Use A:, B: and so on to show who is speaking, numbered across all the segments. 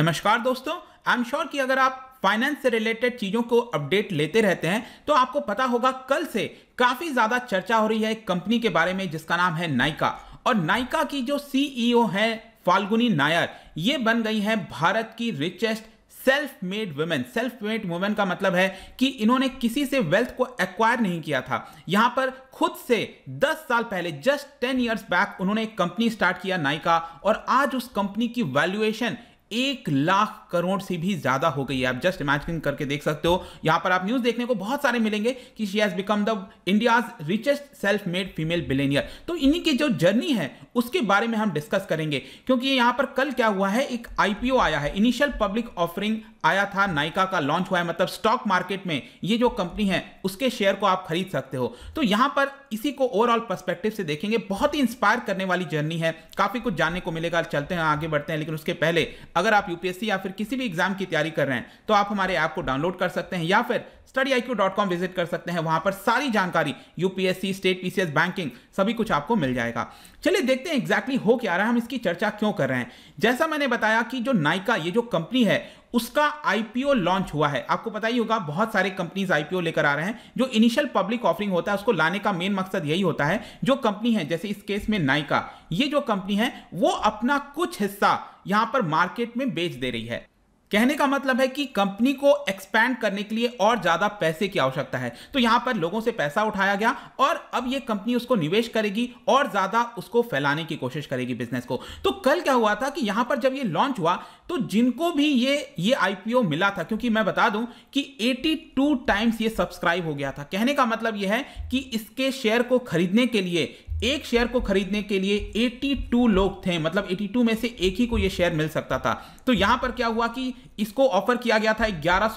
A: नमस्कार दोस्तों I am sure कि अगर आप फाइनेंस से रिलेटेड चीज़ों को अपडेट लेते रहते हैं तो आपको पता होगा कल से काफ़ी ज़्यादा चर्चा हो रही है एक कंपनी के बारे में जिसका नाम है नाइका और नाइका की जो सीईओ e है फाल्गुनी नायर ये बन गई है भारत की richest self made women self made women का मतलब है कि इन्होंने किसी से वेल्थ को एक्वायर नहीं किया था यहां पर खुद से 10 साल पहले जस्ट 10 इयर्स बैक उन्होंने एक कंपनी स्टार्ट किया नाइका और आज उस कंपनी की वैल्यूएशन एक लाख करोड़ से भी ज्यादा हो गई है आप जस्ट इमेजिन करके देख सकते हो यहां पर आप न्यूज देखने को बहुत सारे मिलेंगे कि she has become the India's richest self made female billionaire तो इन्हीं की जो जर्नी है उसके बारे में हम डिस्कस करेंगे क्योंकि यहां पर कल क्या हुआ है एक आईपीओ आया है इनिशियल पब्लिक ऑफरिंग आया था नाइका का लॉन्च हुआ है मतलब स्टॉक मार्केट में ये जो कंपनी है उसके शेयर को आप खरीद सकते हो तो यहां पर इसी को ओवरऑल पर्सपेक्टिव से देखेंगे बहुत ही इंस्पायर करने वाली जर्नी है काफ़ी कुछ जानने को मिलेगा चलते हैं आगे बढ़ते हैं लेकिन उसके पहले अगर आप यूपीएससी या फिर किसी भी एग्जाम की तैयारी कर रहे हैं तो आप हमारे ऐप को डाउनलोड कर सकते हैं या फिर स्टडी studyIQ.com विजिट कर सकते हैं वहां पर सारी जानकारी यूपीएससी स्टेट पीसीएस बैंकिंग सभी कुछ आपको मिल जाएगा चलिए देखते हैं एग्जैक्टली exactly हो क्या रहा है हम इसकी चर्चा क्यों कर रहे हैं जैसा मैंने बताया कि जो नाइका ये जो कंपनी है उसका आईपीओ लॉन्च हुआ है आपको पता ही होगा बहुत सारे कंपनीज आईपीओ लेकर आ रहे हैं जो इनिशियल पब्लिक ऑफरिंग होता है उसको लाने का मेन मकसद यही होता है जो कंपनी है जैसे इस केस में नाइका ये जो कंपनी है वो अपना कुछ हिस्सा यहां पर मार्केट में बेच दे रही है कहने का मतलब है कि कंपनी को एक्सपैंड करने के लिए और ज़्यादा पैसे की आवश्यकता है तो यहां पर लोगों से पैसा उठाया गया और अब यह कंपनी उसको निवेश करेगी और ज़्यादा उसको फैलाने की कोशिश करेगी बिजनेस को तो कल क्या हुआ था कि यहां पर जब ये लॉन्च हुआ तो जिनको भी ये ये आईपीओ मिला था क्योंकि मैं बता दूं कि 82 टाइम्स ये सब्सक्राइब हो गया था कहने का मतलब यह है कि इसके शेयर को खरीदने के लिए एक शेयर को खरीदने के लिए 82 लोग थे मतलब 82 में से एक ही को यह शेयर मिल सकता था तो यहां पर क्या हुआ कि इसको ऑफर किया गया था ग्यारह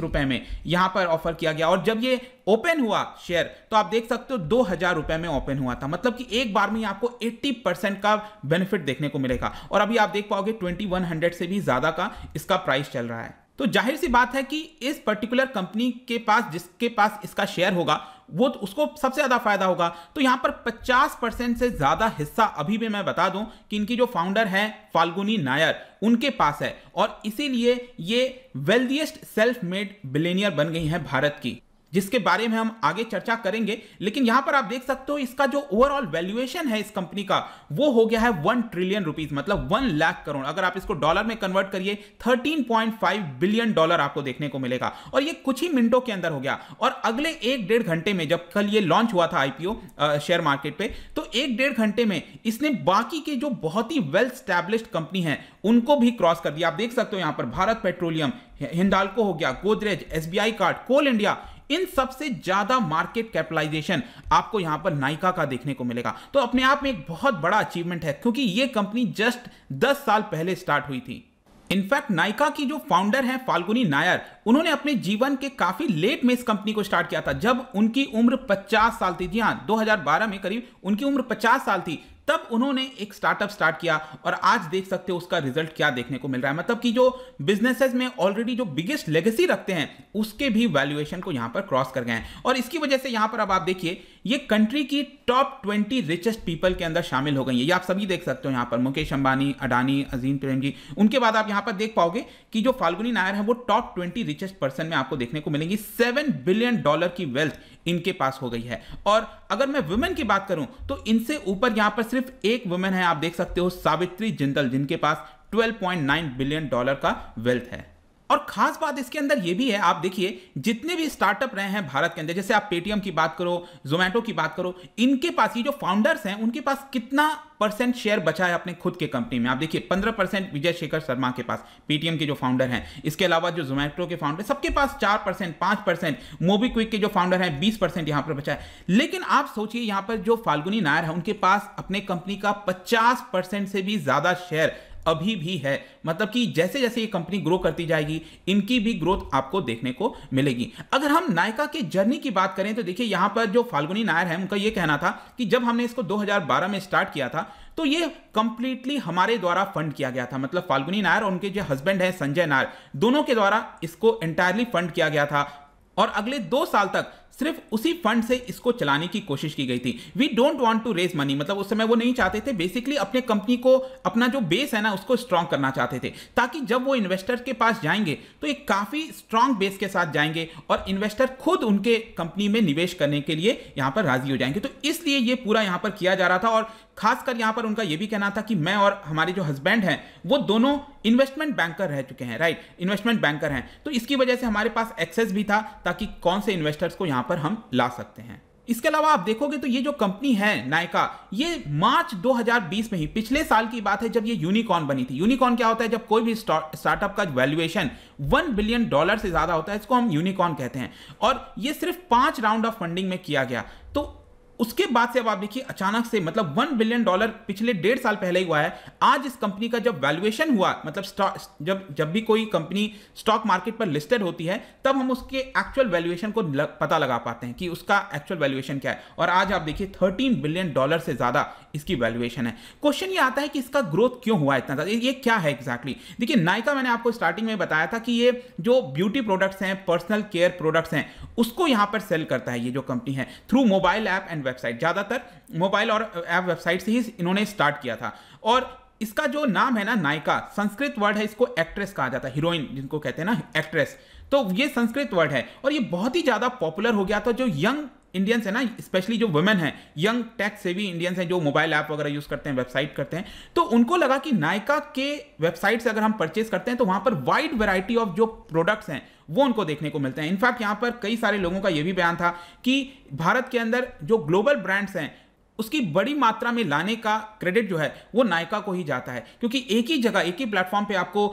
A: रुपए में यहां पर ऑफर किया गया और जब ये ओपन हुआ शेयर तो आप देख सकते हो दो हजार रुपए में ओपन हुआ था मतलब कि एक बार में आपको 80 परसेंट का बेनिफिट देखने को मिलेगा और अभी आप देख पाओगे 2100 से भी ज्यादा का इसका प्राइस चल रहा है तो जाहिर सी बात है कि इस पर्टिकुलर कंपनी के पास जिसके पास इसका शेयर होगा वो तो उसको सबसे ज़्यादा फायदा होगा तो यहां पर 50 परसेंट से ज़्यादा हिस्सा अभी भी मैं बता दूं कि इनकी जो फाउंडर है फाल्गुनी नायर उनके पास है और इसीलिए ये वेल्दीएस्ट सेल्फ मेड बिलेनियर बन गई हैं भारत की जिसके बारे में हम आगे चर्चा करेंगे लेकिन यहां पर आप देख सकते हो इसका जो ओवरऑल वैल्यूएशन है इस कंपनी का वो हो गया है वन ट्रिलियन रुपीज मतलब वन लाख करोड़ अगर आप इसको डॉलर में कन्वर्ट करिए thirteen point five billion dollar आपको देखने को मिलेगा और ये कुछ ही मिनटों के अंदर हो गया और अगले एक डेढ़ घंटे में जब कल ये लॉन्च हुआ था आईपीओ शेयर मार्केट पर तो एक डेढ़ घंटे में इसने बाकी के जो बहुत ही वेल स्टैब्लिश कंपनी है उनको भी क्रॉस कर दिया आप देख सकते हो यहां पर भारत पेट्रोलियम हिंदाल्को हो गया Godrej SBI card Coal India इन सबसे ज्यादा मार्केट कैपिटलाइजेशन आपको यहां पर नाइका का देखने को मिलेगा तो अपने आप में एक बहुत बड़ा अचीवमेंट है क्योंकि यह कंपनी जस्ट दस साल पहले स्टार्ट हुई थी इनफैक्ट नायका की जो फाउंडर हैं फाल्गुनी नायर उन्होंने अपने जीवन के काफी लेट में इस कंपनी को स्टार्ट किया था जब उनकी उम्र 50 साल थी जी हाँ दो में करीब उनकी उम्र 50 साल थी तब उन्होंने एक स्टार्टअप स्टार्ट किया और आज देख सकते हो उसका रिजल्ट क्या देखने को मिल रहा है मतलब कि जो बिजनेसेस में ऑलरेडी जो बिगेस्ट लेगेसी रखते हैं उसके भी वैल्यूएशन को यहां पर क्रॉस कर गए हैं और इसकी वजह से यहां पर अब आप देखिए ये कंट्री की टॉप ट्वेंटी रिचेस्ट पीपल के अंदर शामिल हो गई है ये आप सभी देख सकते हो यहाँ पर मुकेश अंबानी अडानी अजीम प्रेम जी उनके बाद आप यहाँ पर देख पाओगे कि जो फाल्गुनी नायर है वो टॉप ट्वेंटी रिचेस्ट पर्सन में आपको देखने को मिलेंगी सेवन बिलियन डॉलर की वेल्थ इनके पास हो गई है और अगर मैं वुमेन की बात करूं तो इनसे ऊपर यहां पर सिर्फ एक वुमेन है आप देख सकते हो सावित्री जिंदल जिनके पास 12.9 बिलियन डॉलर का वेल्थ है और खास बात इसके अंदर ये भी है आप देखिए जितने भी स्टार्टअप रहे हैं भारत के अंदर जैसे आप पेटीएम की बात करो जोमेटो की बात करो इनके पास ये जो फाउंडर्स हैं उनके पास कितना परसेंट शेयर बचा है अपने खुद के कंपनी में आप देखिए पंद्रह परसेंट विजय शेखर शर्मा के पास पेटीएम के जो फाउंडर हैं इसके अलावा जो जोमेटो के फाउंडर सबके पास चार परसेंट पांच परसेंट मोबीक्विक के जो फाउंडर हैं बीस परसेंट यहां पर बचा है लेकिन आप सोचिए यहां पर जो फाल्गुनी नायर है उनके पास अपने कंपनी का पचास परसेंट से भी ज्यादा शेयर अभी भी है मतलब कि जैसे जैसे ये कंपनी ग्रो करती जाएगी इनकी भी ग्रोथ आपको देखने को मिलेगी अगर हम नायका के जर्नी की बात करें तो देखिए यहां पर जो फाल्गुनी नायर है उनका ये कहना था कि जब हमने इसको 2012 में स्टार्ट किया था तो ये कंप्लीटली हमारे द्वारा फंड किया गया था मतलब फाल्गुनी नायर और उनके जो हस्बैंड हैं संजय नायर दोनों के द्वारा इसको एंटायरली फंड किया गया था और अगले दो साल तक सिर्फ उसी फंड से इसको चलाने की कोशिश की गई थी we don't want to raise money मतलब उस समय वो नहीं चाहते थे बेसिकली अपने कंपनी को अपना जो बेस है ना उसको स्ट्रॉन्ग करना चाहते थे ताकि जब वो इन्वेस्टर के पास जाएंगे तो एक काफ़ी स्ट्रांग बेस के साथ जाएंगे और इन्वेस्टर खुद उनके कंपनी में निवेश करने के लिए यहाँ पर राजी हो जाएंगे तो इसलिए ये पूरा यहाँ पर किया जा रहा था और खासकर यहाँ पर उनका यह भी कहना था कि मैं और हमारे जो हस्बैंड हैं वो दोनों इन्वेस्टमेंट बैंकर रह चुके हैं राइट इन्वेस्टमेंट बैंकर हैं तो इसकी वजह से हमारे पास एक्सेस भी था ताकि कौन से इन्वेस्टर्स को यहाँ यहाँ पर हम ला सकते हैं इसके अलावा आप देखोगे तो ये जो कंपनी है नायका ये मार्च 2020 में ही पिछले साल की बात है जब ये यूनिकॉर्न बनी थी यूनिकॉर्न क्या होता है जब कोई भी स्टार्टअप का वैल्यूएशन वन बिलियन डॉलर से ज्यादा होता है इसको हम यूनिकॉर्न कहते हैं और ये सिर्फ पांच राउंड ऑफ फंडिंग में किया गया तो उसके बाद से अब आप देखिए अचानक से मतलब वन बिलियन डॉलर पिछले डेढ़ साल पहले ही हुआ है आज इस कंपनी का जब वैल्यूएशन हुआ मतलब जब जब भी कोई कंपनी स्टॉक मार्केट पर लिस्टेड होती है तब हम उसके एक्चुअल वैल्यूएशन को लग, पता लगा पाते हैं कि उसका एक्चुअल वैल्यूएशन क्या है और आज आप देखिए थर्टीन बिलियन डॉलर से ज्यादा इसकी वैल्यूएशन है क्वेश्चन ये आता है कि इसका ग्रोथ क्यों हुआ इतना ज्यादा ये क्या है एग्जैक्टली exactly? देखिए नायका मैंने आपको स्टार्टिंग में बताया था कि ये जो ब्यूटी प्रोडक्ट्स हैं पर्सनल केयर प्रोडक्ट्स हैं उसको यहां पर सेल करता है ये जो कंपनी है through mobile app and website ज़्यादातर मोबाइल और ऐप वेबसाइट से ही इन्होंने स्टार्ट किया था और इसका जो नाम है ना नायिका संस्कृत वर्ड है इसको एक्ट्रेस कहा जाता है हीरोइन जिनको कहते हैं ना एक्ट्रेस तो ये संस्कृत वर्ड है और ये बहुत ही ज़्यादा पॉपुलर हो गया था जो यंग इंडियंस है ना स्पेशली जो वुमेन है यंग टैक्स सेवी इंडियंस हैं जो मोबाइल ऐप वगैरह यूज करते हैं वेबसाइट करते हैं तो उनको लगा कि नायका के वेबसाइट से अगर हम परचेज करते हैं तो वहां पर वाइड वेराइटी ऑफ जो प्रोडक्ट्स हैं वो उनको देखने को मिलते हैं इनफैक्ट यहां पर कई सारे लोगों का यह भी बयान था कि भारत के अंदर जो ग्लोबल ब्रांड्स हैं उसकी बड़ी मात्रा में लाने का क्रेडिट जो है वो नायका को ही जाता है क्योंकि एक ही जगह एक ही प्लेटफॉर्म पे आपको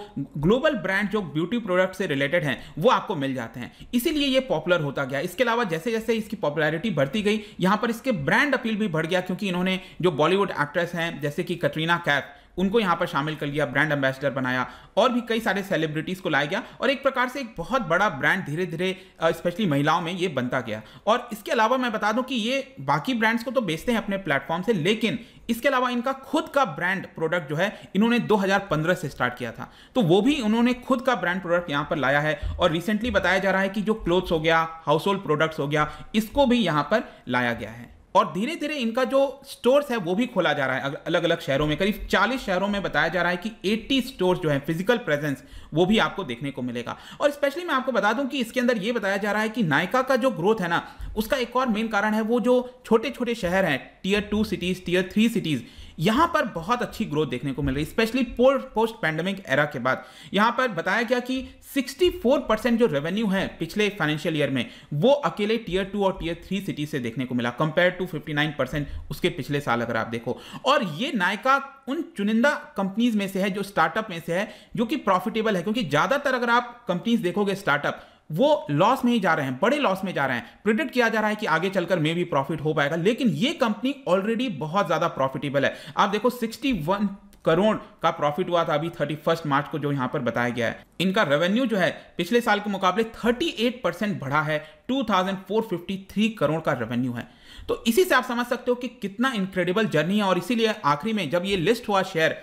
A: ग्लोबल ब्रांड जो ब्यूटी प्रोडक्ट से रिलेटेड हैं वो आपको मिल जाते हैं इसीलिए ये पॉपुलर होता गया इसके अलावा जैसे जैसे इसकी पॉपुलैरिटी बढ़ती गई यहाँ पर इसके ब्रांड अपील भी बढ़ गया क्योंकि इन्होंने जो बॉलीवुड एक्ट्रेस हैं जैसे कि कटरीना कैफ उनको यहाँ पर शामिल कर लिया ब्रांड एम्बेसडर बनाया और भी कई सारे सेलिब्रिटीज़ को लाया गया और एक प्रकार से एक बहुत बड़ा ब्रांड धीरे धीरे स्पेशली महिलाओं में ये बनता गया और इसके अलावा मैं बता दूं कि ये बाकी ब्रांड्स को तो बेचते हैं अपने प्लेटफॉर्म से लेकिन इसके अलावा इनका खुद का ब्रांड प्रोडक्ट जो है इन्होंने 2015 से स्टार्ट किया था तो वो भी उन्होंने खुद का ब्रांड प्रोडक्ट यहाँ पर लाया है और रिसेंटली बताया जा रहा है कि जो क्लोथ्स हो गया हाउस होल्ड प्रोडक्ट्स हो गया इसको भी यहाँ पर लाया गया है और धीरे धीरे इनका जो स्टोर्स है वो भी खोला जा रहा है अलग अलग शहरों में करीब 40 शहरों में बताया जा रहा है कि 80 स्टोर्स जो है फिजिकल प्रेजेंस वो भी आपको देखने को मिलेगा और स्पेशली मैं आपको बता दूं कि इसके अंदर ये बताया जा रहा है कि नायका का जो ग्रोथ है ना उसका एक और मेन कारण है वो जो छोटे छोटे शहर हैं tier two cities tier three cities यहाँ पर बहुत अच्छी ग्रोथ देखने को मिल रही है स्पेशली पोस्ट पैंडमिक एरा के बाद यहाँ पर बताया गया कि 64 परसेंट जो रेवेन्यू है पिछले फाइनेंशियल ईयर में वो अकेले टीयर टू और टीयर थ्री सिटी से देखने को मिला कंपेयर टू 59 परसेंट उसके पिछले साल अगर आप देखो और ये नायका उन चुनिंदा कंपनीज में से है जो स्टार्टअप में से है जो कि प्रॉफिटेबल है क्योंकि ज़्यादातर अगर आप कंपनीज देखोगे स्टार्टअप वो लॉस में ही जा रहे हैं बड़े लॉस में जा रहे हैं प्रिडिक्ट किया जा रहा है कि आगे चलकर मे भी प्रॉफिट हो पाएगा लेकिन ये कंपनी ऑलरेडी बहुत ज्यादा प्रॉफिटेबल है आप देखो 61 करोड़ का प्रॉफिट हुआ था अभी 31 मार्च को जो यहां पर बताया गया है इनका रेवेन्यू जो है पिछले साल के मुकाबले 38 परसेंट बढ़ा है 2,453 करोड़ का रेवेन्यू है तो इसी से आप समझ सकते हो कि कितना इनक्रेडिबल जर्नी है और इसीलिए आखिरी में जब ये लिस्ट हुआ शेयर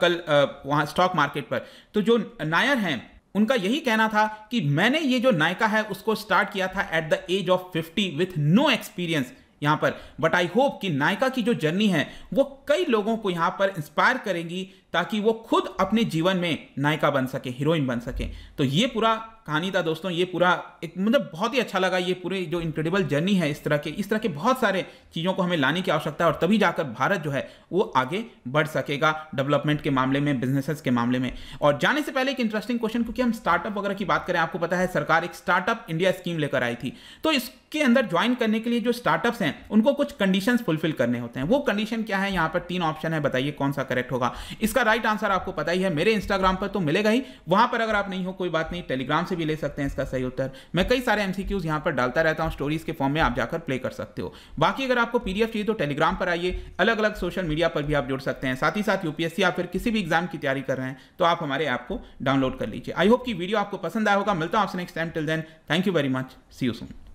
A: कल वहां स्टॉक मार्केट पर तो जो नायर हैं उनका यही कहना था कि मैंने ये जो नायका है उसको स्टार्ट किया था at the age of fifty with no experience यहां पर बट आई होप कि नायका की जो जर्नी है वो कई लोगों को यहां पर इंस्पायर करेगी ताकि वो खुद अपने जीवन में नायिका बन सके हीरोइन बन सके तो ये पूरा कहानी था दोस्तों ये पूरा एक मतलब बहुत ही अच्छा लगा ये पूरी जो इनक्रेडिबल जर्नी है इस तरह के इस तरह के बहुत सारे चीज़ों को हमें लाने की आवश्यकता है और तभी जाकर भारत जो है वो आगे बढ़ सकेगा डेवलपमेंट के मामले में बिजनेसेस के मामले में और जाने से पहले एक इंटरेस्टिंग क्वेश्चन क्योंकि हम स्टार्टअप वगैरह की बात करें आपको पता है सरकार एक स्टार्टअप इंडिया स्कीम लेकर आई थी तो इसके अंदर ज्वाइन करने के लिए जो स्टार्टअप्स हैं उनको कुछ कंडीशन फुलफिल करने होते हैं वो कंडीशन क्या है यहाँ पर तीन ऑप्शन है बताइए कौन सा करेक्ट होगा इसका इसका राइट आंसर आपको पता ही है मेरे इंस्टाग्राम पर तो मिलेगा ही वहां पर अगर आप नहीं हो कोई बात नहीं टेलीग्राम से भी ले सकते हैं इसका सही उत्तर मैं कई सारे एमसीक्यूज यहां पर डालता रहता हूं स्टोरीज के फॉर्म में आप जाकर प्ले कर सकते हो बाकी अगर आपको पीडीएफ चाहिए तो टेलीग्राम पर आइए अलग अलग सोशल मीडिया पर भी आप जुड़ सकते हैं साथ ही साथ यूपीएससी या फिर किसी भी एग्जाम की तैयारी कर रहे हैं तो आप हमारे ऐप को डाउनलोड कर लीजिए आई होप की वीडियो आपको पसंद आया होगा मिलता हूं आपसे next time till then thank you very much see you soon